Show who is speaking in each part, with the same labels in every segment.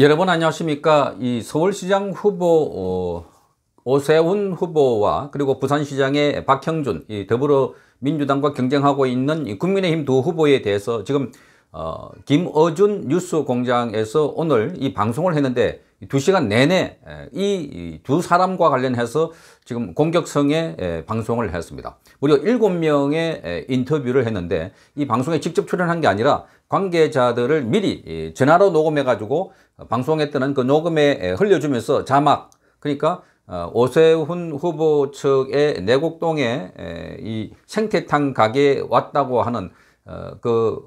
Speaker 1: 여러분 안녕하십니까 이 서울시장 후보 어, 오세훈 후보와 그리고 부산시장의 박형준 이 더불어민주당과 경쟁하고 있는 이 국민의힘 두 후보에 대해서 지금 어, 김어준 뉴스공장에서 오늘 이 방송을 했는데 두시간 내내 이 두 사람과 관련해서 지금 공격성의 방송을 했습니다. 무려 일곱 명의 인터뷰를 했는데 이 방송에 직접 출연한 게 아니라 관계자들을 미리 전화로 녹음해 가지고 방송에했는그 녹음에 흘려주면서 자막 그러니까 어, 오세훈 후보 측의 내곡동에 이 생태탕 가게에 왔다고 하는 어, 그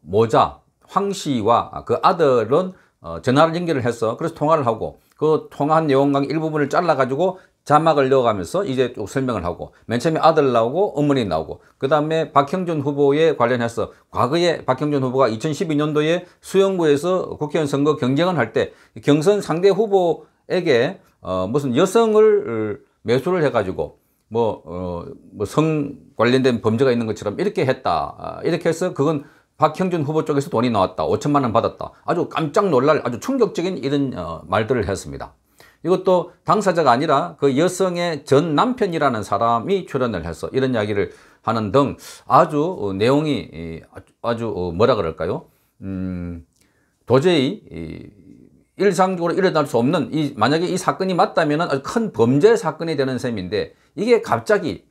Speaker 1: 모자 황 씨와 그 아들은 어, 전화를 연결을 해서 그래서 통화를 하고 그 통화한 내용과 그 일부분을 잘라가지고 자막을 넣어가면서 이제 쭉 설명을 하고 맨 처음에 아들 나오고 어머니 나오고 그 다음에 박형준 후보에 관련해서 과거에 박형준 후보가 2012년도에 수영부에서 국회의원 선거 경쟁을 할 때 경선 상대 후보에게 어 무슨 여성을 어, 매수를 해가지고 뭐, 어, 뭐 성 관련된 범죄가 있는 것처럼 이렇게 했다. 아, 이렇게 해서 그건 박형준 후보 쪽에서 돈이 나왔다. 5천만 원 받았다. 아주 깜짝 놀랄 아주 충격적인 이런 어, 말들을 했습니다. 이것도 당사자가 아니라 그 여성의 전 남편이라는 사람이 출연을 해서 이런 이야기를 하는 등 아주 어, 내용이 아주 어, 뭐라 그럴까요? 음, 도저히 일상적으로 일어날 수 없는 이 만약에 이 사건이 맞다면 큰 범죄 사건이 되는 셈인데 이게 갑자기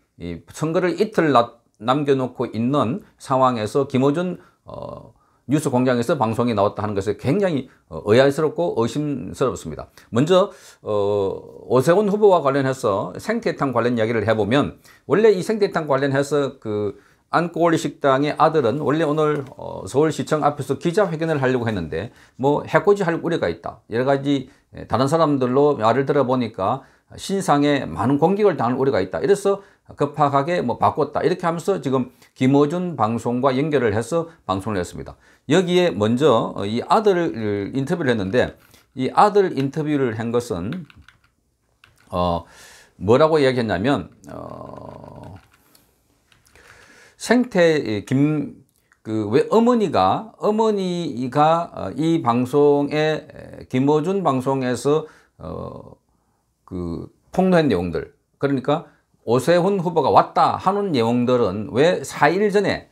Speaker 1: 선거를 이틀 남겨놓고 있는 상황에서 김호준 어, 뉴스 공장에서 방송에 나왔다 하는 것에 굉장히 어, 의아스럽고 의심스럽습니다. 먼저 어, 오세훈 후보와 관련해서 생태탕 관련 이야기를 해보면 원래 이 생태탕 관련해서 그 안꼬리 식당의 아들은 원래 오늘 어, 서울시청 앞에서 기자회견을 하려고 했는데 뭐 해코지 할 우려가 있다. 여러 가지 예, 다른 사람들로 말을 들어보니까 신상에 많은 공격을 당할 우려가 있다. 이래서 급하게 뭐 바꿨다 이렇게 하면서 지금 김어준 방송과 연결을 해서 방송을 했습니다. 여기에 먼저 어, 이 아들 인터뷰를 했는데 이 아들 인터뷰를 한 것은 어 뭐라고 이야기했냐면 어 생태 김 그 왜 어머니가 어머니가 어, 이 방송에 김어준 방송에서 어 그 폭로한 내용들 그러니까 오세훈 후보가 왔다 하는 내용들은 왜 4일 전에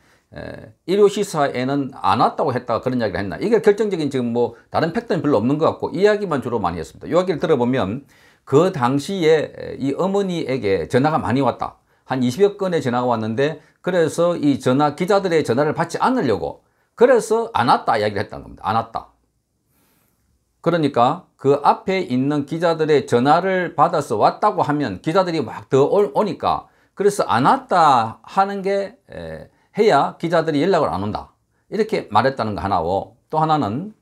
Speaker 1: 일요 시사에는 안 왔다고 했다 가 그런 이야기를 했나 이게 결정적인 지금 뭐 다른 팩트는 별로 없는 것 같고 이야기만 주로 많이 했습니다 이야기를 들어보면 그 당시에 이 어머니에게 전화가 많이 왔다 한 20여 건의 전화가 왔는데 그래서 이 전화 기자들의 전화를 받지 않으려고 그래서 안 왔다 이야기를 했다는 겁니다 안 왔다 그러니까 그 앞에 있는 기자들의 전화를 받아서 왔다고 하면 기자들이 막 더 오니까 그래서 안 왔다 하는 게 해야 기자들이 연락을 안 온다 이렇게 말했다는 거 하나고 또 하나는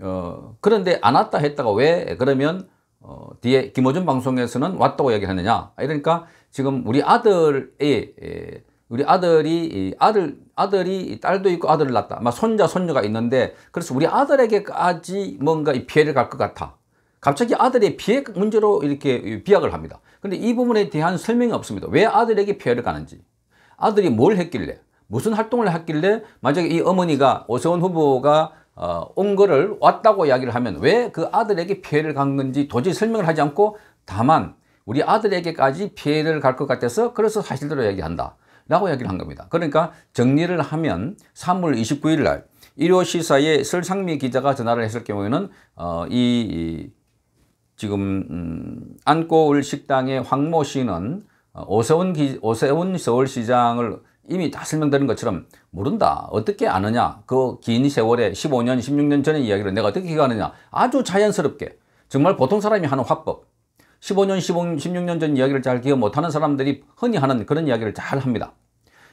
Speaker 1: 어 그런데 안 왔다 했다가 왜 그러면 어 뒤에 김호준 방송에서는 왔다고 얘기하느냐 이러니까 지금 우리 아들의 우리 아들이 아들 아들이 딸도 있고 아들을 낳았다. 막 손자 손녀가 있는데 그래서 우리 아들에게까지 뭔가 피해를 갈 것 같아. 갑자기 아들의 피해 문제로 이렇게 비약을 합니다. 근데 이 부분에 대한 설명이 없습니다. 왜 아들에게 피해를 가는지. 아들이 뭘 했길래 무슨 활동을 했길래 만약에 이 어머니가 오세훈 후보가 어, 온 거를 왔다고 이야기를 하면 왜 그 아들에게 피해를 간 건지 도저히 설명을 하지 않고 다만 우리 아들에게까지 피해를 갈 것 같아서 그래서 사실대로 얘기한다. 라고 이야기를 한 겁니다. 그러니까 정리를 하면 3월 29일 날 일요 시사에 설상미 기자가 전화를 했을 경우에는 어, 이, 이 지금 음, 안고을 식당의 황모 씨는 어, 오세훈, 기, 오세훈 서울시장을 이미 다 설명되는 것처럼 모른다. 어떻게 아느냐. 그 긴 세월에 15년, 16년 전의 이야기를 내가 어떻게 기억하느냐. 아주 자연스럽게 정말 보통 사람이 하는 화법 15년, 15, 16년 전 이야기를 잘 기억 못하는 사람들이 흔히 하는 그런 이야기를 잘 합니다.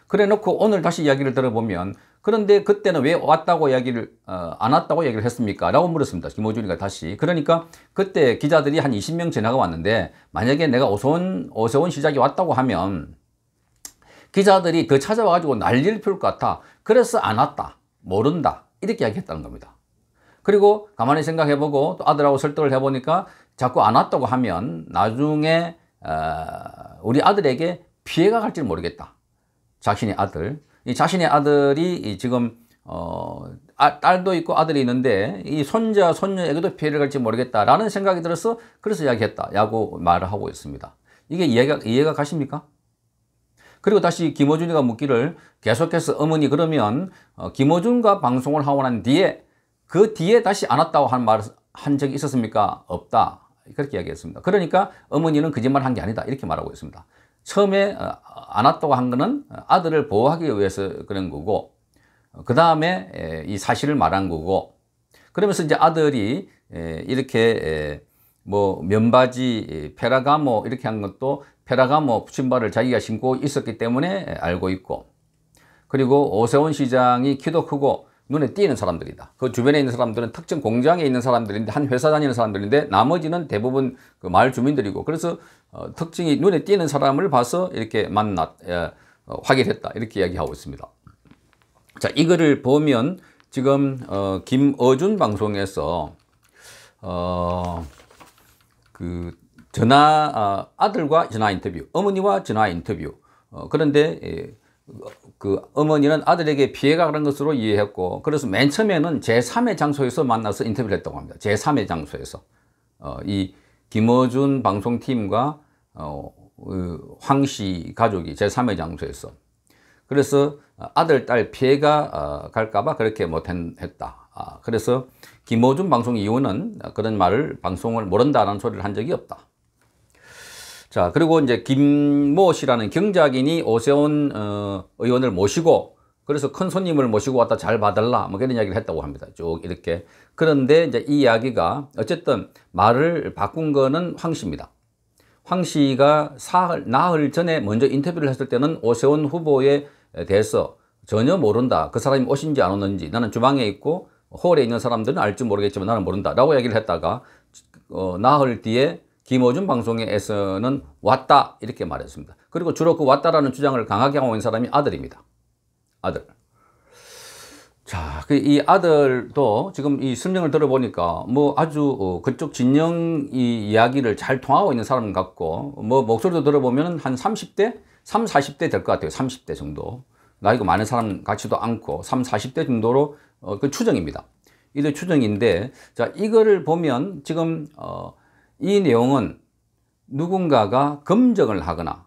Speaker 1: 그래 놓고 오늘 다시 이야기를 들어보면 그런데 그때는 왜 왔다고 이야기를 어, 안 왔다고 얘기를 했습니까? 라고 물었습니다. 김호준이가 다시. 그러니까 그때 기자들이 한 20명 전화가 왔는데 만약에 내가 오세훈, 오세훈 시작이 왔다고 하면 기자들이 그 찾아와가지고 난리를 피울 것 같아. 그래서 안 왔다. 모른다. 이렇게 이야기했다는 겁니다. 그리고 가만히 생각해보고 또 아들하고 설득을 해보니까 자꾸 안 왔다고 하면 나중에 어, 우리 아들에게 피해가 갈지 모르겠다. 자신의 아들. 이 자신의 아들이 지금 어, 아, 딸도 있고 아들이 있는데 이 손자, 손녀에게도 피해를 갈지 모르겠다라는 생각이 들어서 그래서 이야기했다. 라고 말을 하고 있습니다. 이게 이해가, 이해가 가십니까? 그리고 다시 김어준이가 묻기를 계속해서 어머니 그러면 어, 김어준과 방송을 하고 난 뒤에 그 뒤에 다시 안 왔다고 한말한 적이 있었습니까? 없다. 그렇게 이야기했습니다. 그러니까 어머니는 거짓말 한 게 아니다. 이렇게 말하고 있습니다. 처음에 어, 안나다고한 거는 아들을 보호하기 위해서 그런 거고 그 다음에 이 사실을 말한 거고 그러면서 이제 아들이 이렇게 뭐 면바지 페라가모 뭐 이렇게 한 것도 페라가모 뭐 부침발을 자기가 신고 있었기 때문에 알고 있고 그리고 오세훈 시장이 키도 크고 눈에 띄는 사람들이다. 그 주변에 있는 사람들은 특정 공장에 있는 사람들인데 한 회사 다니는 사람들인데 나머지는 대부분 그 마을 주민들이고 그래서 어, 특징이 눈에 띄는 사람을 봐서 이렇게 만났 예, 어, 확인했다 이렇게 이야기하고 있습니다. 자 이거를 보면 지금 어, 김어준 방송에서 어, 그 전화 어, 아들과 전화 인터뷰 어머니와 전화 인터뷰 어, 그런데 예, 그 어머니는 아들에게 피해가 그런 것으로 이해했고 그래서 맨 처음에는 제3의 장소에서 만나서 인터뷰를 했다고 합니다. 제3의 장소에서 어, 이 김어준 방송팀과 어, 그 황씨 가족이 제3의 장소에서 그래서 아들, 딸 피해가 어, 갈까봐 그렇게 못했다. 아, 그래서 김어준 방송 이후는 그런 말을 방송을 모른다는 소리를 한 적이 없다. 자, 그리고 이제 김모 씨라는 경작인이 오세훈 어, 의원을 모시고 그래서 큰 손님을 모시고 왔다 잘 봐달라 뭐이런 이야기를 했다고 합니다. 쭉 이렇게. 그런데 이제 이 이야기가 어쨌든 말을 바꾼 거는 황 씨입니다. 황 씨가 사흘, 나흘 전에 먼저 인터뷰를 했을 때는 오세훈 후보에 대해서 전혀 모른다. 그 사람이 오신지 안 오는지 나는 주방에 있고 홀에 있는 사람들은 알지 모르겠지만 나는 모른다 라고 얘기를 했다가 어, 나흘 뒤에 김호준 방송에서는 왔다 이렇게 말했습니다. 그리고 주로 그 왔다라는 주장을 강하게 하고 있는 사람이 아들입니다. 아들. 자, 그 이 아들도 지금 이 설명을 들어보니까 뭐 아주 어, 그쪽 진영 이 이야기를 잘 통하고 있는 사람 같고 뭐 목소리도 들어보면 한 30대, 3, 40대 될 것 같아요. 30대 정도. 나이가 많은 사람 같지도 않고 3, 40대 정도로 어, 그 추정입니다. 이들 추정인데 자, 이거를 보면 지금 어이 내용은 누군가가 검증을 하거나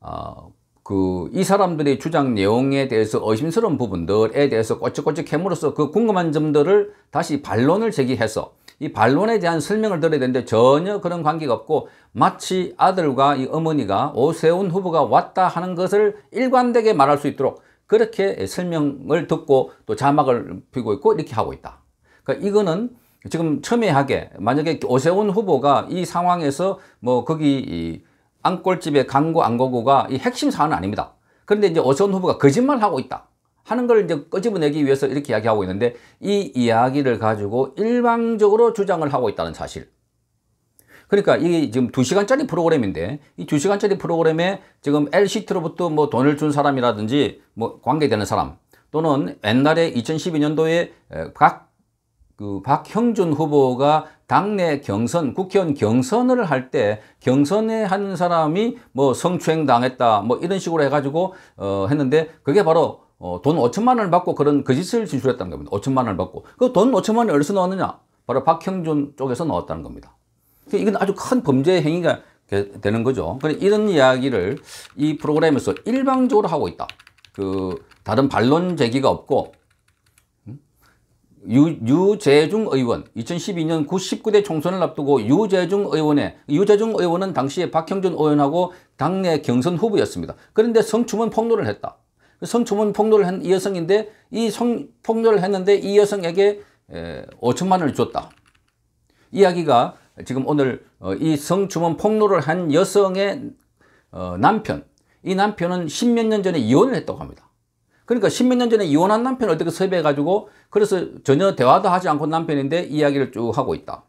Speaker 1: 어, 그이 사람들의 주장 내용에 대해서 의심스러운 부분들에 대해서 꼬치꼬치 캠으로써 그 궁금한 점들을 다시 반론을 제기해서 이 반론에 대한 설명을 드려야 되는데 전혀 그런 관계가 없고 마치 아들과 이 어머니가 오세훈 후보가 왔다 하는 것을 일관되게 말할 수 있도록 그렇게 설명을 듣고 또 자막을 피고 있고 이렇게 하고 있다. 그러니까 이거는 지금 첨예하게 만약에 오세훈 후보가 이 상황에서 뭐 거기 이안골집에 강고 안고고가 이 핵심 사안은 아닙니다. 그런데 이제 오세훈 후보가 거짓말하고 있다. 하는 걸 이제 꺼집어내기 위해서 이렇게 이야기하고 있는데 이 이야기를 가지고 일방적으로 주장을 하고 있다는 사실. 그러니까 이게 지금 두시간짜리 프로그램인데 이 두시간짜리 프로그램에 지금 LCT로부터 뭐 돈을 준 사람이라든지 뭐 관계되는 사람 또는 옛날에 2012년도에 각그 박형준 후보가 당내 경선, 국회의원 경선을 할 때 경선에 하는 사람이 뭐 성추행 당했다 뭐 이런 식으로 해가지고 어 했는데 그게 바로 어 돈 5천만 원을 받고 그런 거짓을 진술했다는 겁니다. 5천만 원을 받고 그 돈 5천만 원이 어디서 나왔느냐? 바로 박형준 쪽에서 나왔다는 겁니다. 그러니까 이건 아주 큰 범죄 행위가 되는 거죠. 그러니까 이런 이야기를 이 프로그램에서 일방적으로 하고 있다. 그 다른 반론 제기가 없고 유, 유재중 의원 2012년 99대 총선을 앞두고 유재중 의원의 유재중 의원은 당시에 박형준 의원하고 당내 경선 후보였습니다. 그런데 성추문 폭로를 했다. 성추문 폭로를 한 이 여성인데 이 성, 폭로를 했는데 이 여성에게 에, 5천만 원을 줬다. 이야기가 지금 오늘 어, 이 성추문 폭로를 한 여성의 어, 남편 이 남편은 십몇 년 전에 이혼을 했다고 합니다. 그러니까 십몇 년 전에 이혼한 남편을 어떻게 섭외해가지고 그래서 전혀 대화도 하지 않고 남편인데 이야기를 쭉 하고 있다.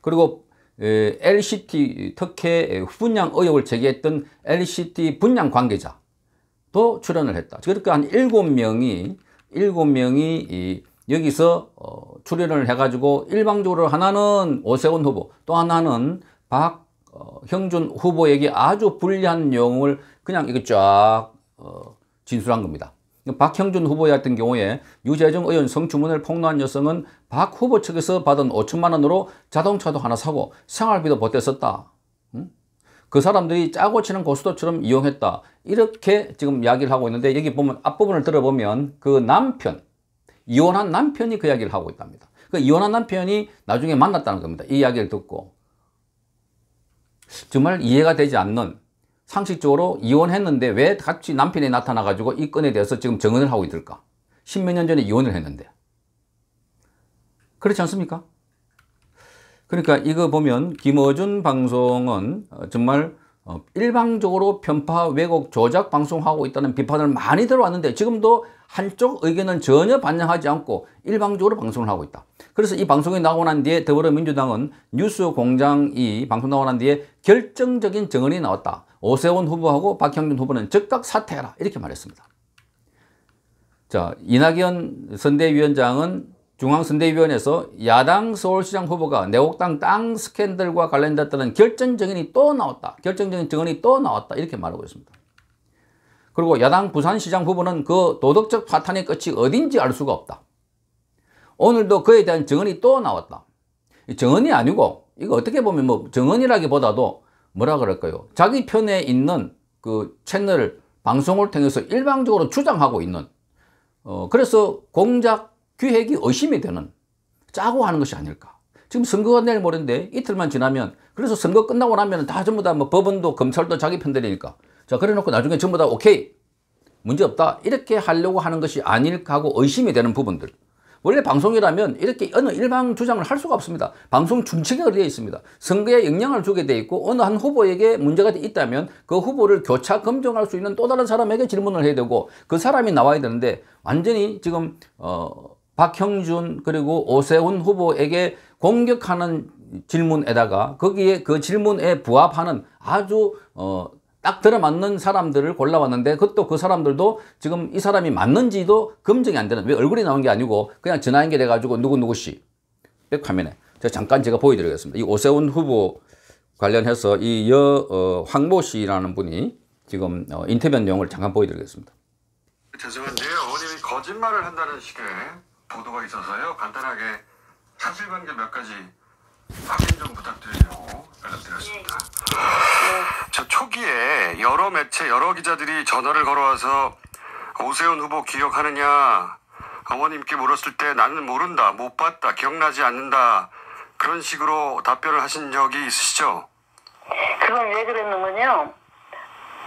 Speaker 1: 그리고 LCT 특혜 분양 의혹을 제기했던 LCT 분양 관계자도 출연을 했다. 그러니까 한 7명이 7명이 여기서 어, 출연을 해가지고 일방적으로 하나는 오세훈 후보 또 하나는 박형준 어, 후보에게 아주 불리한 내용을 그냥 이거 쫙 어, 진술한 겁니다. 그러니까 박형준 후보 같은 경우에 유재정 의원 성추문을 폭로한 여성은 박 후보 측에서 받은 5천만 원으로 자동차도 하나 사고 생활비도 보탰었다그 사람들이 짜고 치는 고스톱처럼 이용했다. 이렇게 지금 이야기를 하고 있는데 여기 보면 앞부분을 들어보면 그 남편, 이혼한 남편이 그 이야기를 하고 있답니다. 그 이혼한 남편이 나중에 만났다는 겁니다. 이 이야기를 듣고. 정말 이해가 되지 않는 상식적으로 이혼했는데 왜 같이 남편이 나타나가지고 이 건에 대해서 지금 증언을 하고 있을까? 십 몇 년 전에 이혼을 했는데. 그렇지 않습니까? 그러니까 이거 보면 김어준 방송은 어, 정말 어, 일방적으로 편파 왜곡 조작 방송하고 있다는 비판을 많이 들어왔는데 지금도 한쪽 의견은 전혀 반영하지 않고 일방적으로 방송을 하고 있다. 그래서 이 방송이 나오고 난 뒤에 더불어민주당은 뉴스 공장이 방송 나오고 난 뒤에 결정적인 증언이 나왔다. 오세훈 후보하고 박형준 후보는 즉각 사퇴해라 이렇게 말했습니다. 자 이낙연 선대위원장은 중앙선대위원회에서 야당 서울시장 후보가 내곡당 땅 스캔들과 관련됐다는 결정적인 이또 나왔다. 결정적인 증언이 또 나왔다. 이렇게 말하고 있습니다. 그리고 야당 부산시장 후보는 그 도덕적 파탄의 끝이 어딘지 알 수가 없다. 오늘도 그에 대한 정언이 또 나왔다. 정언이 아니고 이거 어떻게 보면 뭐 정언이라기보다도 뭐라 그럴까요? 자기 편에 있는 그 채널 방송을 통해서 일방적으로 주장하고 있는 어 그래서 공작 기획이 의심이 되는 짜고 하는 것이 아닐까. 지금 선거가 내일 모레인데 이틀만 지나면 그래서 선거 끝나고 나면 다 전부 다뭐 법원도 검찰도 자기 편 들이니까 자, 그래 놓고 나중에 전부 다 오케이. 문제없다. 이렇게 하려고 하는 것이 아닐까 하고 의심이 되는 부분들. 원래 방송이라면 이렇게 어느 일방 주장을 할 수가 없습니다. 방송 중책에 의해 있습니다. 선거에 영향을 주게 돼 있고 어느 한 후보에게 문제가 있다면 그 후보를 교차 검증할 수 있는 또 다른 사람에게 질문을 해야 되고 그 사람이 나와야 되는데 완전히 지금 어 박형준 그리고 오세훈 후보에게 공격하는 질문에다가 거기에 그 질문에 부합하는 아주 어딱 들어맞는 사람들을 골라왔는데 그것도 그 사람들도 지금 이 사람이 맞는지도 검증이 안 되는 왜 얼굴이 나온 게 아니고 그냥 전화 연결해 가지고 누구누구 씨백 화면에 제가 잠깐 제가 보여드리겠습니다. 이 오세훈 후보 관련해서 이 여, 어, 황모 씨라는 분이 지금 어, 인터뷰 내용을 잠깐 보여드리겠습니다.
Speaker 2: 죄송한데 어머님이 거짓말을 한다는 식의 보도가 있어서요. 간단하게 사실관계 몇 가지 확인 좀 부탁드리려고 연락드렸습니다. 네. 저 초기에 여러 매체 여러 기자들이 전화를 걸어와서 오세훈 후보 기억하느냐 어머님께 물었을 때 나는 모른다 못 봤다 기억나지 않는다 그런 식으로 답변을 하신 적이 있으시죠? 그건 왜 그랬는군요.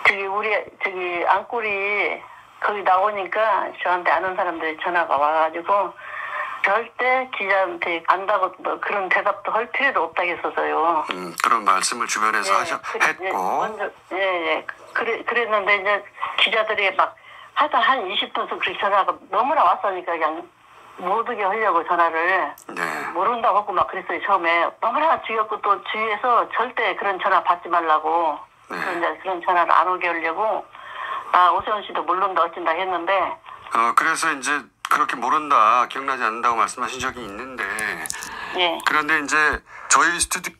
Speaker 2: 저기 우리 저기 안골이 거기 나오니까 저한테 아는 사람들이 전화가 와가지고 절대 기자한테 안다고 뭐 그런 대답도 할 필요도 없다 했어서요. 음, 그런 말씀을 주변에서 네, 하셨, 네, 했고. 먼저, 네, 그래, 그랬는데 이제 기자들이 막 하여튼 한 20분쯤 그렇게 전화가 너무 나왔으니까 그냥 못 오게 하려고 전화를 네. 모른다고 하고 막 그랬어요 처음에 너무나 지겹고 또 주위에서 절대 그런 전화 받지 말라고 네. 그런, 전화를 안 오게 하려고 아 오세훈 씨도 모른다 어쩐다 했는데 어, 그래서 이제 그렇게 모른다, 기억나지 않는다고 말씀하신 적이 있는데. 예. 그런데 이제 저희 스튜디오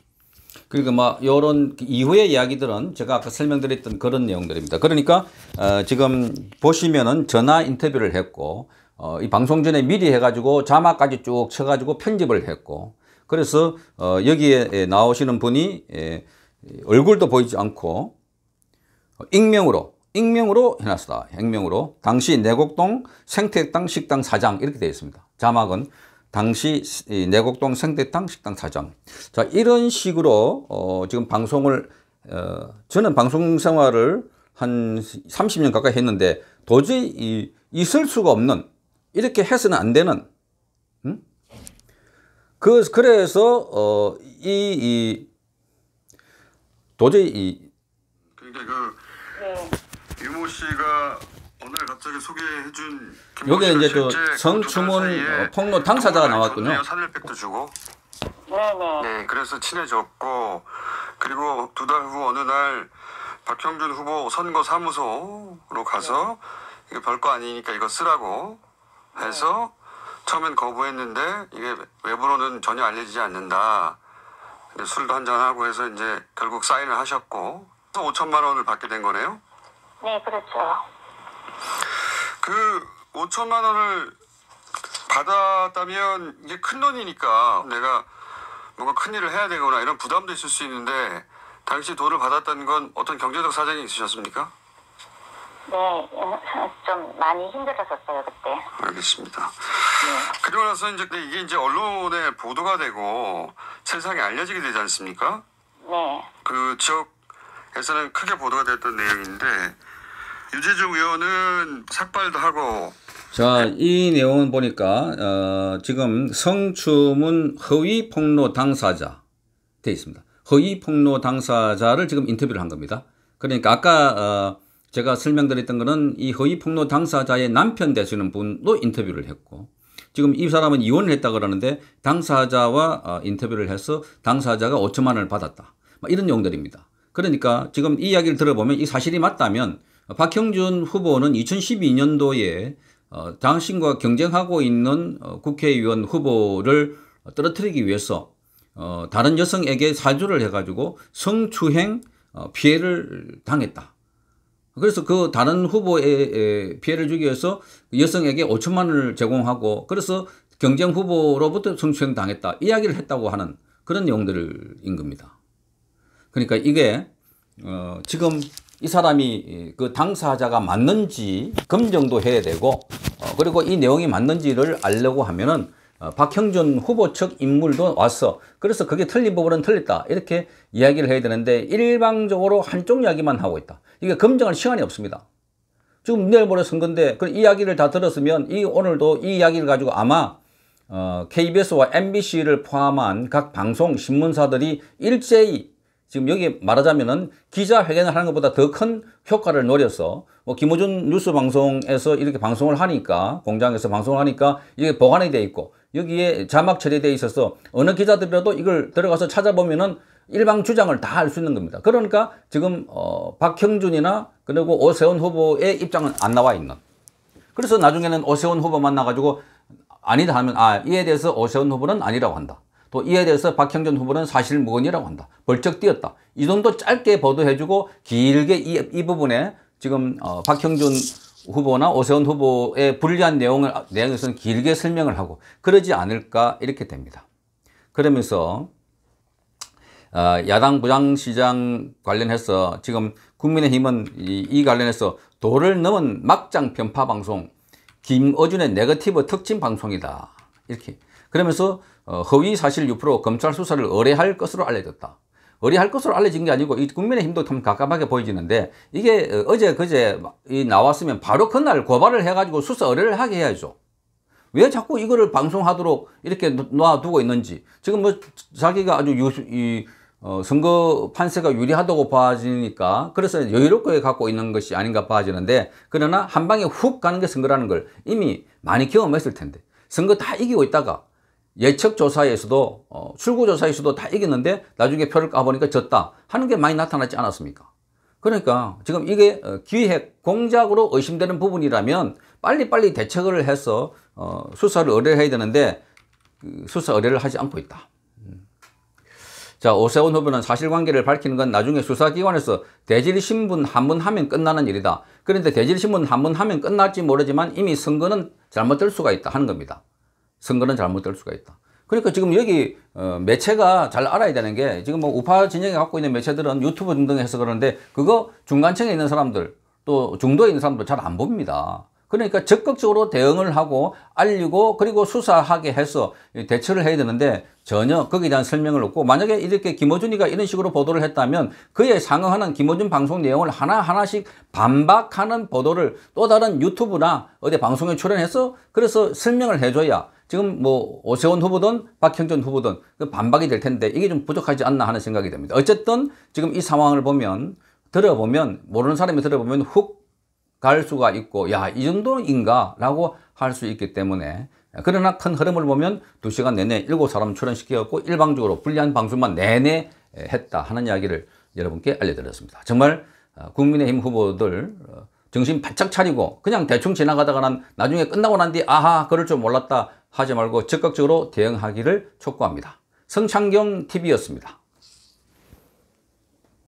Speaker 1: 그리고 그러니까 막 뭐 요런 그 이후의 이야기들은 제가 아까 설명드렸던 그런 내용들입니다. 그러니까 어, 지금 보시면은 전화 인터뷰를 했고 어, 이 방송 전에 미리 해가지고 자막까지 쭉 쳐가지고 편집을 했고 그래서 어, 여기에 나오시는 분이 얼굴도 보이지 않고 어, 익명으로 익명으로 해놨다. 익명으로. 당시 내곡동 생태탕 식당 사장 이렇게 되어 있습니다. 자막은 당시 내곡동 생태탕 식당 사장. 자, 이런 식으로 어, 지금 방송을 어, 저는 방송 생활을 한 30년 가까이 했는데 도저히 이, 있을 수가 없는 이렇게 해서는 안 되는 음? 그 그래서 어, 이, 이 도저히 이
Speaker 2: 근데 그러니까 그 씨가 오늘 갑자기 소개해준
Speaker 1: 여기 이제 그 성추문 어, 폭로 당사자가 나왔군요.
Speaker 2: 산일백도 주고. 네, 네. 네 그래서 친해졌고 그리고 두 달 후 어느 날 박형준 후보 선거 사무소로 가서 네. 이거 별거 아니니까 이거 쓰라고 해서 네. 처음엔 거부했는데 이게 외부로는 전혀 알려지지 않는다. 술도 한잔 하고 해서 이제 결국 사인을 하셨고 또 5천만 원을 받게 된 거네요. 네, 그렇죠. 그 5천만 원을 받았다면 이게 큰 돈이니까 내가 뭔가 큰 일을 해야 되거나 이런 부담도 있을 수 있는데 당시 돈을 받았다는 건 어떤 경제적 사정이 있으셨습니까? 네, 좀 많이 힘들었었어요 그때. 알겠습니다. 네. 그리고 나서 이제 이게 이제 언론에 보도가 되고 세상에 알려지게 되지 않습니까? 네. 그 지역에서는 크게 보도가 됐던 내용인데 유재중 의원은 삭발도 하고.
Speaker 1: 자, 이 내용은 보니까 어, 지금 성추문 허위 폭로 당사자 돼 있습니다. 허위 폭로 당사자를 지금 인터뷰를 한 겁니다. 그러니까 아까 어, 제가 설명드렸던 거는 이 허위 폭로 당사자의 남편 되시는 분도 인터뷰를 했고 지금 이 사람은 이혼을 했다 그러는데 당사자와 어, 인터뷰를 해서 당사자가 5천만 원을 받았다. 이런 내용들입니다. 그러니까 지금 이 이야기를 들어보면 이 사실이 맞다면 박형준 후보는 2012년도에 어, 당신과 경쟁하고 있는 어, 국회의원 후보를 떨어뜨리기 위해서 어, 다른 여성에게 사주를 해가지고 성추행 피해를 당했다. 그래서 그 다른 후보의 피해를 주기 위해서 여성에게 5천만 원을 제공하고 그래서 경쟁 후보로부터 성추행 당했다 이야기를 했다고 하는 그런 내용들인 겁니다. 그러니까 이게 어 지금 이 사람이 그 당사자가 맞는지 검증도 해야 되고 어, 그리고 이 내용이 맞는지를 알려고 하면은 어, 박형준 후보 측 인물도 왔어. 그래서 그게 틀린 부분은 틀렸다. 이렇게 이야기를 해야 되는데 일방적으로 한쪽 이야기만 하고 있다. 이게 검증할 시간이 없습니다. 지금 내일 모레 선거인데 그 이야기를 다 들었으면 이 오늘도 이 이야기를 가지고 아마 어, KBS와 MBC를 포함한 각 방송 신문사들이 일제히 지금 여기 말하자면은 기자회견을 하는 것보다 더 큰 효과를 노려서 뭐 김호준 뉴스 방송에서 이렇게 방송을 하니까 공장에서 방송을 하니까 이게 보관이 돼 있고 여기에 자막 처리돼 있어서 어느 기자들이라도 이걸 들어가서 찾아보면은 일방 주장을 다 할 수 있는 겁니다. 그러니까 지금 어 박형준이나 그리고 오세훈 후보의 입장은 안 나와 있는. 그래서 나중에는 오세훈 후보 만나가지고 아니다 하면 아 이에 대해서 오세훈 후보는 아니라고 한다. 또 이에 대해서 박형준 후보는 사실 무언이라고 한다. 벌쩍 뛰었다. 이 정도 짧게 보도해주고 길게 이, 이 부분에 지금 어, 박형준 후보나 오세훈 후보의 불리한 내용을 내용에서는 길게 설명을 하고 그러지 않을까 이렇게 됩니다. 그러면서 어, 야당 부장시장 관련해서 지금 국민의힘은 이, 이 관련해서 도를 넘은 막장 편파 방송 김어준의 네거티브 특집 방송이다 이렇게 그러면서 어, 허위 사실 유포로 검찰 수사를 의뢰할 것으로 알려졌다. 의뢰할 것으로 알려진 게 아니고 이 국민의 힘도 좀 가깝하게 보이지는데 이게 어, 어제 그제 나왔으면 바로 그날 고발을 해가지고 수사 의뢰를 하게 해야죠. 왜 자꾸 이거를 방송하도록 이렇게 놔두고 있는지 지금 뭐 자기가 아주 유, 이, 어, 선거 판세가 유리하다고 봐지니까 그래서 여유롭게 갖고 있는 것이 아닌가 봐지는데 그러나 한 방에 훅 가는 게 선거라는 걸 이미 많이 경험했을 텐데 선거 다 이기고 있다가 예측 조사에서도 어, 출구 조사에서도 다 이겼는데 나중에 표를 까보니까 졌다 하는 게 많이 나타났지 않았습니까? 그러니까 지금 이게 어, 기획 공작으로 의심되는 부분이라면 빨리빨리 대책을 해서 어, 수사를 의뢰해야 되는데 그 수사 의뢰를 하지 않고 있다. 음. 자 오세훈 후보는 사실관계를 밝히는 건 나중에 수사기관에서 대질신문 한 번 하면 끝나는 일이다. 그런데 대질신문 한 번 하면 끝날지 모르지만 이미 선거는 잘못될 수가 있다 하는 겁니다. 선거는 잘못될 수가 있다. 그러니까 지금 여기 어, 매체가 잘 알아야 되는 게 지금 뭐 우파 진영이 갖고 있는 매체들은 유튜브 등등 해서 그러는데 그거 중간층에 있는 사람들 또 중도에 있는 사람들 잘 안 봅니다. 그러니까 적극적으로 대응을 하고 알리고 그리고 수사하게 해서 대처를 해야 되는데 전혀 거기에 대한 설명을 없고 만약에 이렇게 김호준이가 이런 식으로 보도를 했다면 그에 상응하는 김호준 방송 내용을 하나하나씩 반박하는 보도를 또 다른 유튜브나 어디 방송에 출연해서 그래서 설명을 해줘야 지금 뭐 오세훈 후보든 박형준 후보든 그 반박이 될 텐데 이게 좀 부족하지 않나 하는 생각이 듭니다. 어쨌든 지금 이 상황을 보면 들어보면 모르는 사람이 들어보면 훅 갈 수가 있고 야 이 정도인가 라고 할 수 있기 때문에 그러나 큰 흐름을 보면 두시간 내내 일곱 사람 출연시켰고 일방적으로 불리한 방송만 내내 했다 하는 이야기를 여러분께 알려드렸습니다. 정말 어, 국민의힘 후보들 어, 정신 바짝 차리고 그냥 대충 지나가다가 난 나중에 끝나고 난 뒤 아하 그럴 줄 몰랐다 하지 말고 적극적으로 대응하기를 촉구합니다. 성창경TV였습니다.